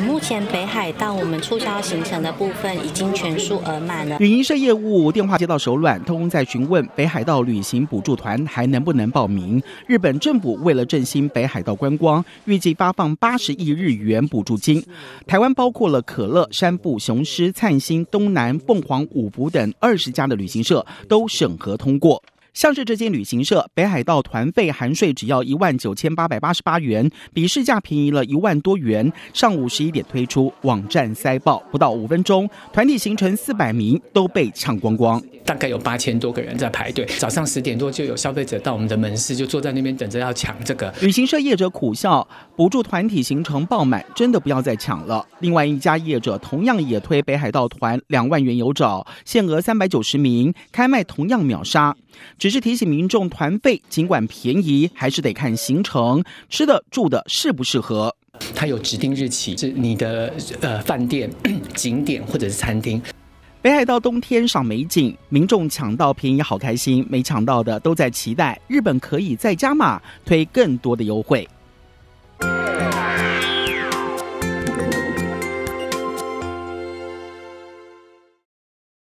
目前北海道我们促销行程的部分已经全数额满了。旅行社业务电话接到手软，通在询问北海道旅行补助团还能不能报名。日本政府为了振兴北海道观光，预计发放八十亿日元补助金。台湾包括了可乐、山部、雄狮、灿星、东南、凤凰、五福等二十家的旅行社都审核通过。像是这间旅行社，北海道团费含税只要一万九千八百八十八元，比市价便宜了一万多元。上午十一点推出网站塞爆，不到五分钟，团体行程四百名都被抢光光。大概有八千多个人在排队，早上十点多就有消费者到我们的门市，就坐在那边等着要抢这个。旅行社业者苦笑，不住团体行程爆满，真的不要再抢了。另外一家业者同样也推北海道团，两万元有找，限额三百九十名，开卖同样秒杀。只是提醒民众，团费尽管便宜，还是得看行程、吃的住的适不适合。它有指定日期，是你的呃饭店、景点或者是餐厅。北海道冬天赏美景，民众抢到便宜好开心，没抢到的都在期待。日本可以再加码推更多的优惠。